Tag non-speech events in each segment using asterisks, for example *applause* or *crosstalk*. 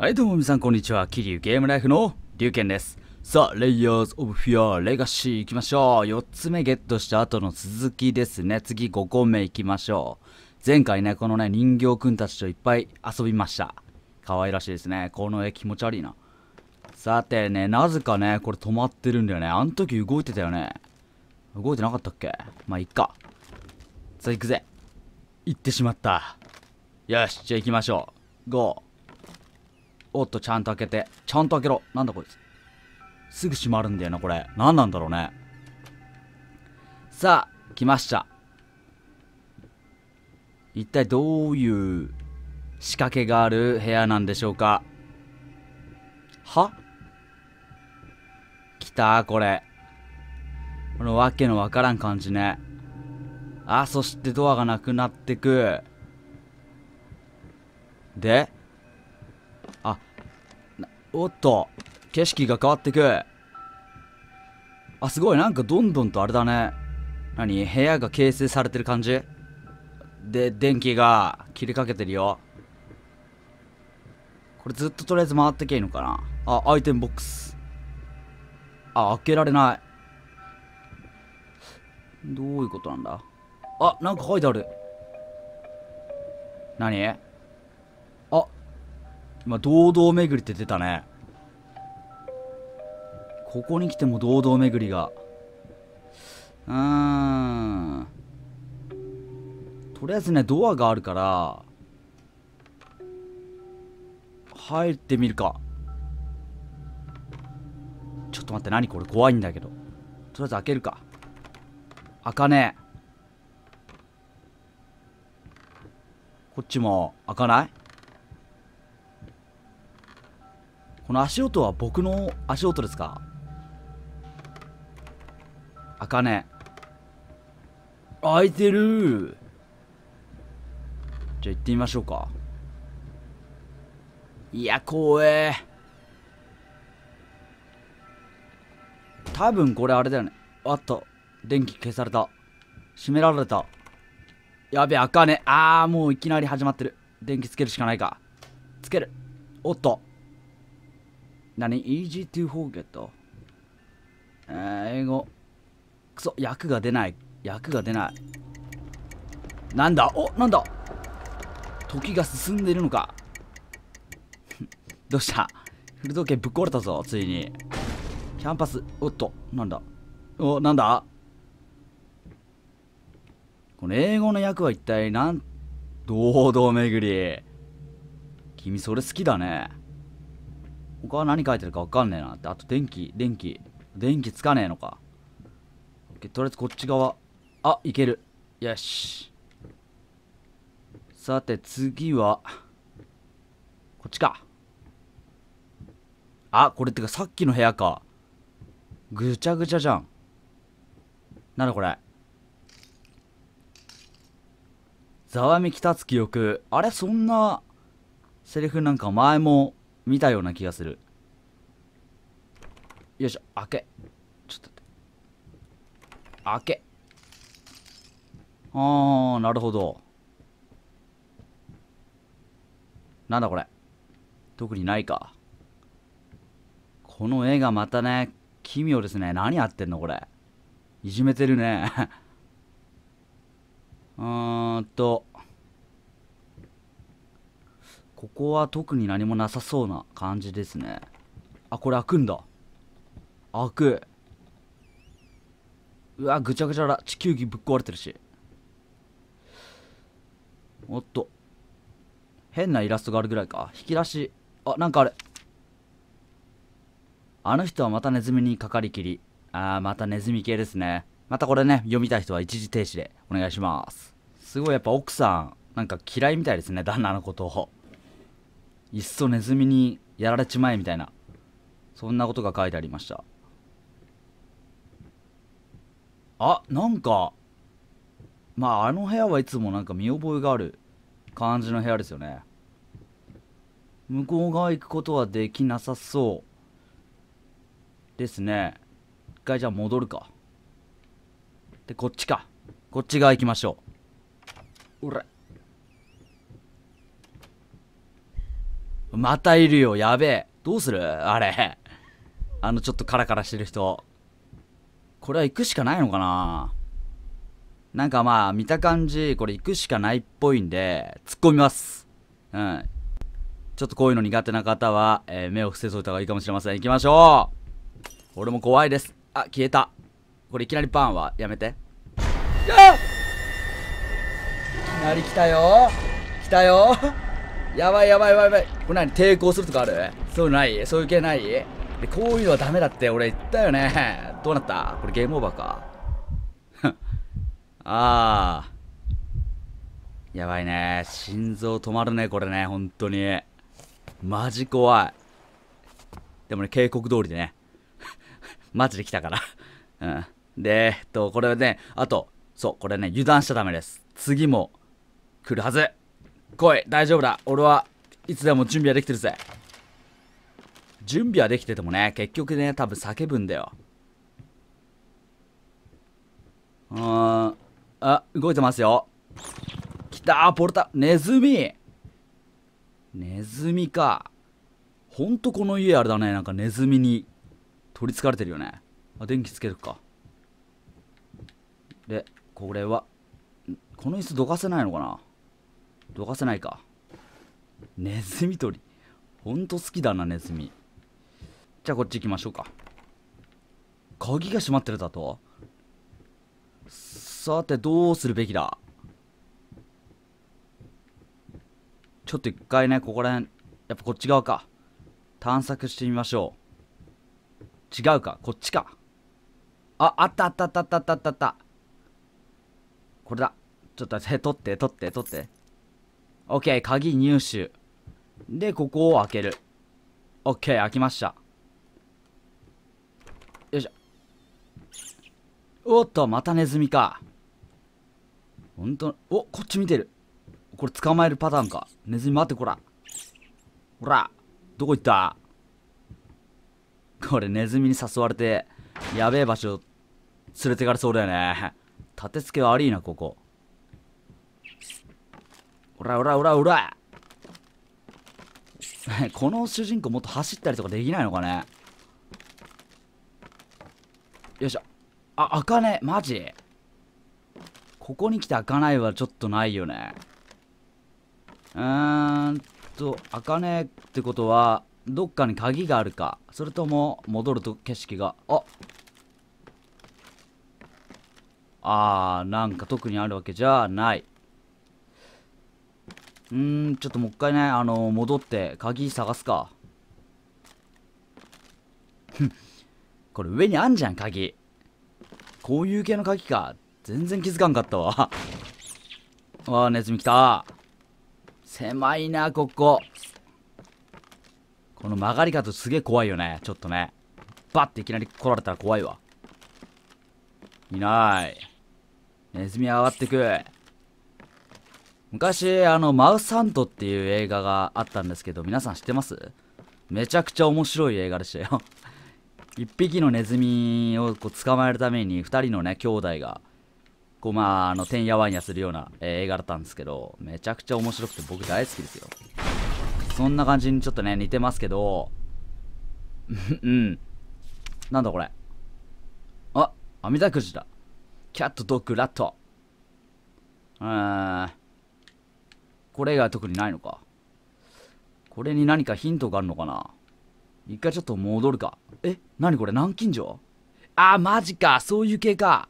はい、どうも皆さん、こんにちは。キリュウゲームライフの龍ンです。さあ、レイヤーズ・オブ・フィア・レガシー行きましょう。4つ目ゲットした後の続きですね。次5個目行きましょう。前回ね、このね、人形くんたちといっぱい遊びました。可愛らしいですね。この絵気持ち悪いな。さてね、なぜかね、これ止まってるんだよね。あの時動いてたよね。動いてなかったっけまあ、いっか。さあ、行くぜ。行ってしまった。よし、じゃあ行きましょう。go。おっと、ちゃんと開けて。ちゃんと開けろ。なんだこいつ。すぐ閉まるんだよな、これ。何なんだろうね。さあ、来ました。一体どういう仕掛けがある部屋なんでしょうかは来たこれ。このわけのわからん感じね。あ、そしてドアがなくなってく。でおっと景色が変わってくあすごいなんかどんどんとあれだね何部屋が形成されてる感じで電気が切れかけてるよこれずっととりあえず回ってけいいのかなあアイテムボックスあ開けられないどういうことなんだあなんか書いてある何今、堂々巡りって出たね。ここに来ても堂々巡りが。うーん。とりあえずね、ドアがあるから、入ってみるか。ちょっと待って、何これ怖いんだけど。とりあえず開けるか。開かねえ。こっちも開かないこの足音は僕の足音ですかあかね開いてるじゃあ行ってみましょうかいや怖え多分これあれだよねあっと電気消された閉められたやべえ開かねあーもういきなり始まってる電気つけるしかないかつけるおっと何 ?easy to forget? えー、英語。くそ、役が出ない。役が出ない。なんだおなんだ時が進んでいるのか。*laughs* どうした古時計ぶっ壊れたぞ、ついに。キャンパス、おっと、なんだお、なんだこの英語の役は一体なん堂々巡り。君それ好きだね。他は何書いてるかわかんねえなって。あと電気、電気。電気つかねえのか。とりあえずこっち側。あ、いける。よし。さて、次は、こっちか。あ、これってかさっきの部屋か。ぐちゃぐちゃじゃん。なんだこれ。ざわみきたつ記憶。あれ、そんな、セリフなんか前も見たような気がするよいしょ開けちょっと開けあーなるほどなんだこれ特にないかこの絵がまたね奇妙ですね何やってんのこれいじめてるね *laughs* うーんとここは特に何もなさそうな感じですねあこれ開くんだ開くうわぐちゃぐちゃだ地球儀ぶっ壊れてるしおっと変なイラストがあるぐらいか引き出しあなんかあれあの人はまたネズミにかかりきりああまたネズミ系ですねまたこれね読みたい人は一時停止でお願いしますすごいやっぱ奥さんなんか嫌いみたいですね旦那のことをいっそネズミにやられちまえみたいなそんなことが書いてありましたあなんかまああの部屋はいつもなんか見覚えがある感じの部屋ですよね向こう側行くことはできなさそうですね一回じゃあ戻るかでこっちかこっち側行きましょうおらまたいるよ、やべえ。どうするあれ。あの、ちょっとカラカラしてる人。これは行くしかないのかななんかまあ、見た感じ、これ行くしかないっぽいんで、突っ込みます。うん。ちょっとこういうの苦手な方は、えー、目を伏せといた方がいいかもしれません。行きましょう俺も怖いです。あ、消えた。これいきなりパンはやめて。あいきなり来たよ来たよやばいやばいやばいやばいこれ何抵抗するとかあるそうないそういう系ないでこういうのはダメだって俺言ったよねどうなったこれゲームオーバーか *laughs* ああやばいね心臓止まるねこれね本当にマジ怖いでもね警告通りでね *laughs* マジで来たからうんでえっとこれねあとそうこれね油断しちゃダメです次も来るはず来い大丈夫だ俺はいつでも準備はできてるぜ準備はできててもね結局ね多分叫ぶんだよああ動いてますよきたポルタネズミネズミかほんとこの家あれだねなんかネズミに取りつかれてるよねあ電気つけるかでこれはこの椅子どかせないのかなどかせないか。ネズミ捕り。ほんと好きだな、ネズミ。じゃあこっち行きましょうか。鍵が閉まってるだとさて、どうするべきだちょっと一回ね、ここら辺、やっぱこっち側か。探索してみましょう。違うか、こっちか。あ、あったあったあったあったあったあった。これだ。ちょっと待取って、取って、取って。OK、鍵入手。で、ここを開ける。OK、開きました。よいしょ。おっと、またネズミか。ほんと、お、こっち見てる。これ捕まえるパターンか。ネズミ待って、こら。ほら、どこ行ったこれネズミに誘われて、やべえ場所、連れてかれそうだよね。立て付け悪いな、ここ。おらおらおらおらこの主人公もっと走ったりとかできないのかねよいしょあ開かねマジここに来て開かないはちょっとないよねうーんと開かねってことはどっかに鍵があるかそれとも戻ると景色がああーなんか特にあるわけじゃないうん、ちょっともう一回ね、あのー、戻って、鍵探すか。これ上にあんじゃん、鍵。こういう系の鍵か。全然気づかんかったわ。ああ、ネズミ来た。狭いな、ここ。この曲がり方すげえ怖いよね。ちょっとね。バッていきなり来られたら怖いわ。いない。ネズミ上がってく。昔、あの、マウスサントっていう映画があったんですけど、皆さん知ってますめちゃくちゃ面白い映画でしたよ *laughs* 一匹のネズミをこう捕まえるために、二人のね、兄弟が、こう、まあ、あの、てんやわんやするような、映画だったんですけど、めちゃくちゃ面白くて僕大好きですよ。そんな感じにちょっとね、似てますけど、*laughs* うん。なんだこれ。あ、アミダクジだ。キャット、ドッグ、ラット。うーん。これ以外特にないのか。これに何かヒントがあるのかな一回ちょっと戻るか。え何これ南京錠あー、マジか。そういう系か。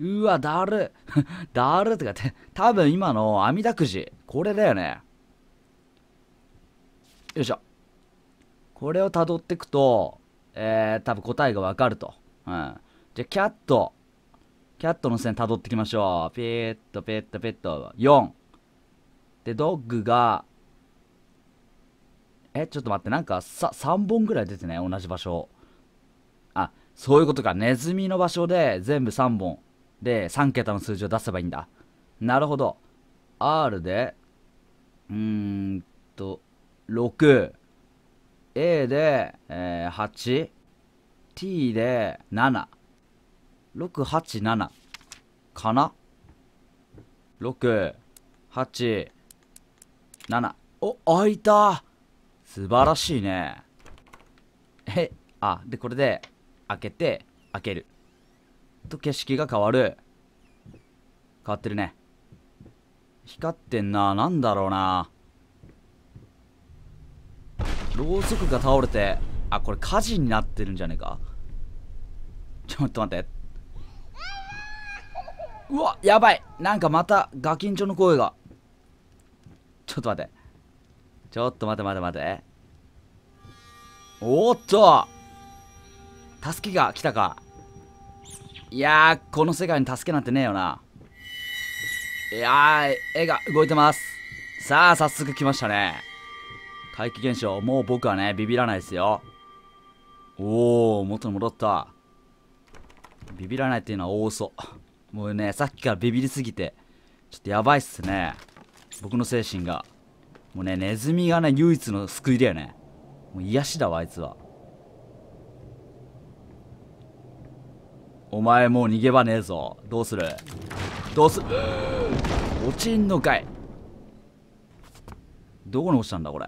うわ、だる。*laughs* だるってかって、多分今の弥陀くじ。これだよね。よいしょ。これを辿ってくと、えー、多分答えがわかると。うん。じゃ、キャット。キャットの線辿ってきましょう。ピーッと、ペッと、ペッと。4。で、ドッグが、え、ちょっと待って、なんかさ、3本ぐらい出てね、同じ場所。あ、そういうことか。ネズミの場所で全部3本。で、3桁の数字を出せばいいんだ。なるほど。R で、うーんと、6。A で、えー、8。T で、7。6、8、7。かな ?6、8、7お開いた素晴らしいねえあでこれで開けて開けると景色が変わる変わってるね光ってんななんだろうなろうそくが倒れてあこれ火事になってるんじゃねえかちょっと待ってうわやばいなんかまたガキンチョの声がちょっと待って。ちょっと待て待て待て。おっと助けが来たか。いやー、この世界に助けなんてねえよな。いやー、絵が動いてます。さあ、早速来ましたね。怪奇現象、もう僕はね、ビビらないですよ。おー、元に戻った。ビビらないっていうのは大嘘。もうね、さっきからビビりすぎて、ちょっとやばいっすね。僕の精神が。もうね、ネズミがね、唯一の救いだよね。もう癒しだわ、あいつは。お前もう逃げ場ねえぞ。どうするどうする落ちんのかいどこに落ちたんだ、これ。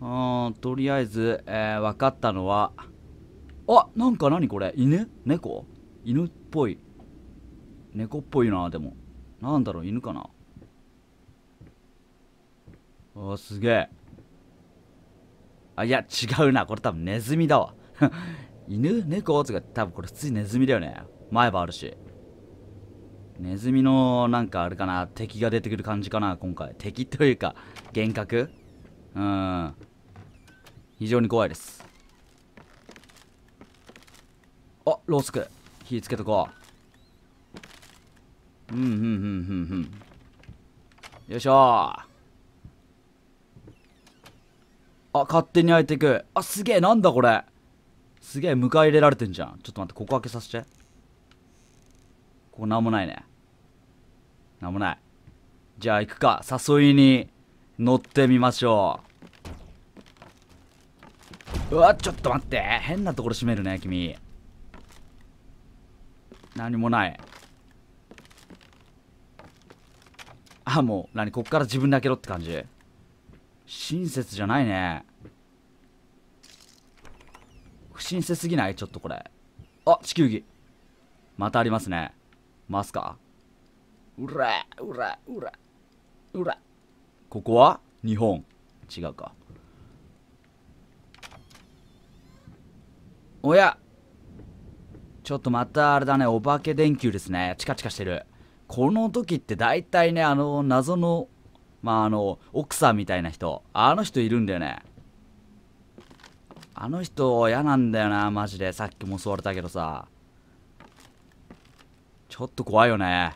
うん、とりあえず、えー、分かったのは、あなんか何これ犬猫犬っぽい。猫っぽいな、でも。なんだろう、犬かなおー、すげえ。あ、いや、違うな。これ多分ネズミだわ。*laughs* 犬猫とか多分これ普通ネズミだよね。前歯あるし。ネズミのなんかあれかな、敵が出てくる感じかな、今回。敵というか、幻覚うん。非常に怖いです。あ、ロースク。火つけとこう。うんうんうんうんうんよいしょあ勝手に開いていくあすげえなんだこれすげえ迎え入れられてんじゃんちょっと待ってここ開けさせてここなんもないねなんもないじゃあ行くか誘いに乗ってみましょううわちょっと待って変なところ閉めるね君何もないあもう何こっから自分で開けろって感じ親切じゃないね不親切すぎないちょっとこれあ地球儀またありますね回すかうらうらうらうらここは日本違うかおやちょっとまたあれだねお化け電球ですねチカチカしてるこの時って大体ね、あの、謎の、まあ、あの、奥さんみたいな人、あの人いるんだよね。あの人、嫌なんだよな、マジで。さっきも襲われたけどさ。ちょっと怖いよね。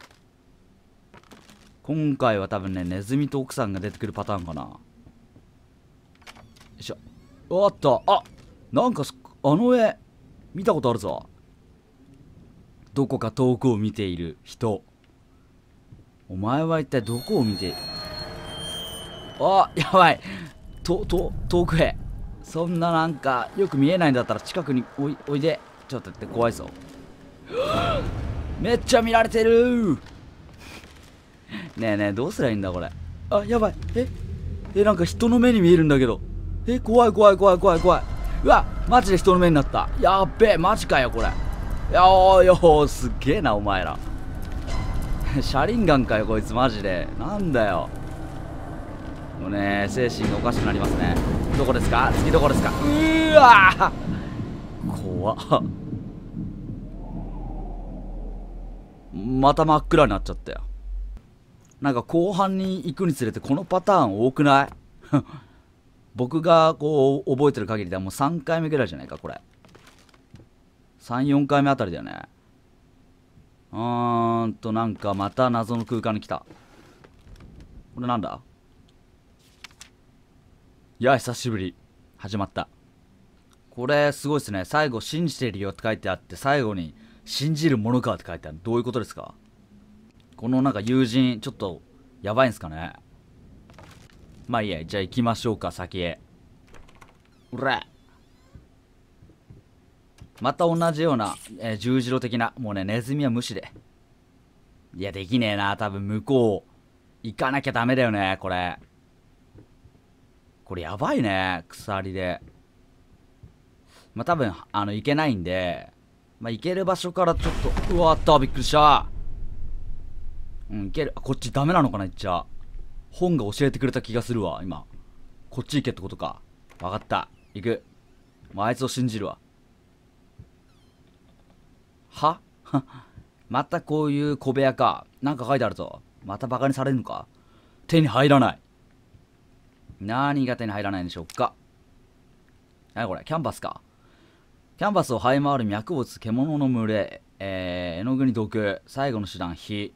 今回は多分ね、ネズミと奥さんが出てくるパターンかな。よいしょ。あった。あなんか、あの絵、見たことあるぞ。どこか遠くを見ている人。お前は一体どこを見てあやばいとと遠くへそんななんかよく見えないんだったら近くにおいおいでちょっと待って怖いぞめっちゃ見られてるねえねえどうすりゃいいんだこれあやばいええなんか人の目に見えるんだけどえ怖い怖い怖い怖い怖いうわマジで人の目になったやっべえマジかよこれいやーよーすげえなお前ら *laughs* リンガンかよこいつマジでなんだよもうね精神がおかしくなりますねどこですか次どこですかうわ怖っまた真っ暗になっちゃったよなんか後半に行くにつれてこのパターン多くない *laughs* 僕がこう覚えてる限りではもう3回目ぐらいじゃないかこれ34回目あたりだよねうーんと、なんかまた謎の空間に来た。これなんだいや、久しぶり。始まった。これ、すごいっすね。最後、信じてるよって書いてあって、最後に、信じるものかって書いてある。どういうことですかこのなんか友人、ちょっと、やばいんすかねまあいいや、じゃあ行きましょうか、先へ。ほらまた同じような、えー、十字路的な、もうね、ネズミは無視で。いや、できねえな、多分向こう、行かなきゃダメだよね、これ。これやばいね、鎖で。まあ、多分、あの、行けないんで、まあ、行ける場所からちょっと、うわっと、びっくりした。うん、行ける。こっちダメなのかな、行っちゃ。本が教えてくれた気がするわ、今。こっち行けってことか。わかった。行く。まあ、あいつを信じるわ。はまたこういう小部屋か。なんか書いてあるぞ。またバカにされるのか手に入らない。何が手に入らないんでしょうか何これキャンバスか。キャンバスを這い回る脈つ獣の群れ、えー、絵の具に毒、最後の手段、火。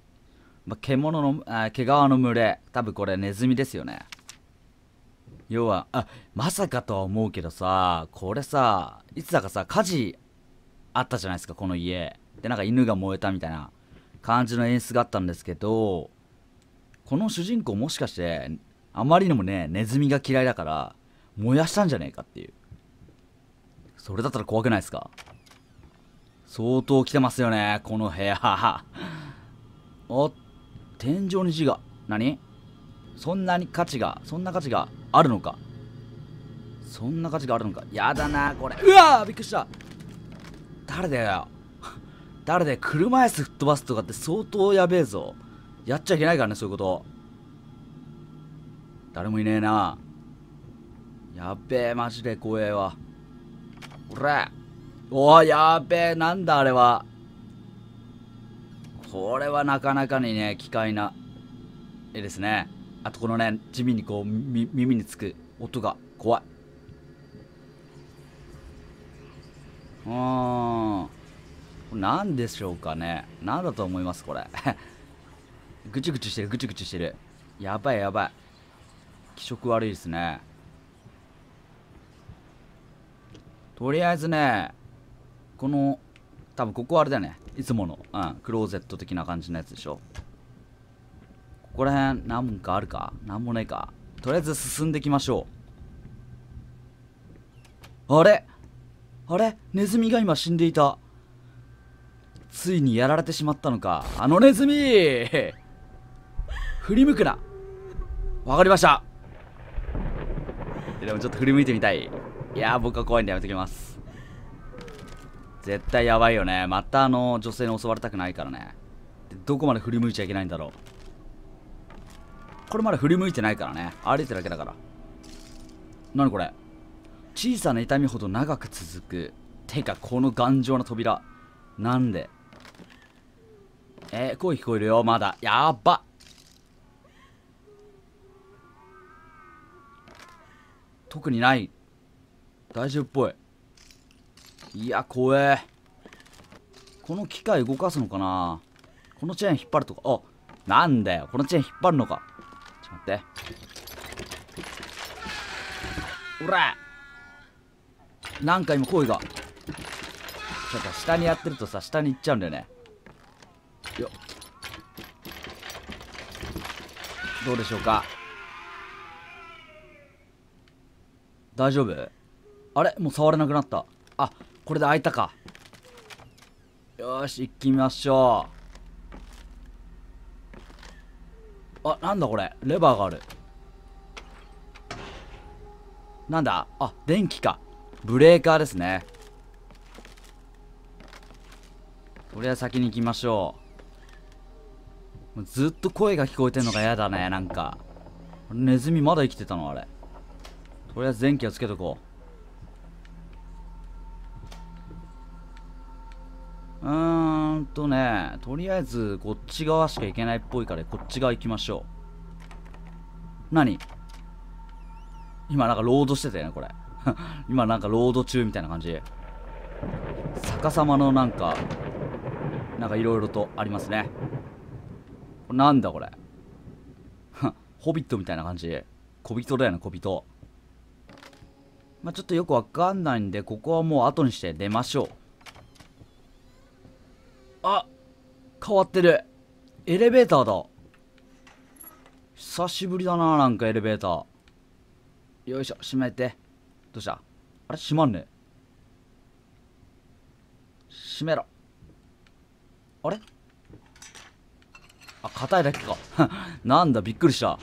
ま獣の、えー、毛皮の群れ。多分これネズミですよね。要は、あ、まさかとは思うけどさ、これさ、いつだかさ、火事あったじゃないですかこの家でなんか犬が燃えたみたいな感じの演出があったんですけどこの主人公もしかしてあまりにもねネズミが嫌いだから燃やしたんじゃねえかっていうそれだったら怖くないですか相当来てますよねこの部屋あ *laughs* 天井に字が何そんなに価値がそんな価値があるのかそんな価値があるのかやだなこれうわびっくりした誰だよ。*laughs* 誰で車椅子吹っ飛ばすとかって相当やべえぞ。やっちゃいけないからね、そういうこと。誰もいねえな。やべえ、マジで怖えわ。おらおやべえ、なんだあれは。これはなかなかにね、機械な絵ですね。あとこのね、地味にこう、耳につく音が怖い。うん。何でしょうかね。何だと思います、これ。*laughs* ぐちぐちしてる、ぐちぐちしてる。やばい、やばい。気色悪いですね。とりあえずね、この、多分ここはあれだよね。いつもの、うん、クローゼット的な感じのやつでしょ。ここら辺、なんかあるかなんもないか。とりあえず進んでいきましょう。あれあれネズミが今死んでいた。ついにやられてしまったのか。あのネズミ *laughs* 振り向くな。わかりました。でもちょっと振り向いてみたい。いや僕は怖いんでやめときます。絶対やばいよね。またあの女性に襲われたくないからね。どこまで振り向いちゃいけないんだろう。これまで振り向いてないからね。歩いてるだけだから。何これ小さな痛みほど長く続くてかこの頑丈な扉なんでえー、声聞こえるよまだやば特にない大丈夫っぽいいや怖えこの機械動かすのかなこのチェーン引っ張るとかあなんだよこのチェーン引っ張るのかちょっと待ってうらなんか今声がちょっと下にやってるとさ下に行っちゃうんだよねよどうでしょうか大丈夫あれもう触れなくなったあこれで開いたかよし行きましょうあなんだこれレバーがあるなんだあ電気かブレーカーですね。あれは先に行きましょう。ずっと声が聞こえてんのが嫌だね、なんか。ネズミまだ生きてたのあれ。とりあえず電気をつけとこう。うーんとね、とりあえずこっち側しか行けないっぽいから、こっち側行きましょう。何今なんかロードしてたよね、これ。*laughs* 今なんかロード中みたいな感じ逆さまのなんかなんかいろいろとありますねこれなんだこれ *laughs* ホビットみたいな感じ小人だよね小人まあちょっとよくわかんないんでここはもう後にして出ましょうあ変わってるエレベーターだ久しぶりだななんかエレベーターよいしょ閉めてどうしたあれ閉まんね閉めろ。あれあ、硬いだけか。*laughs* なんだ、びっくりした。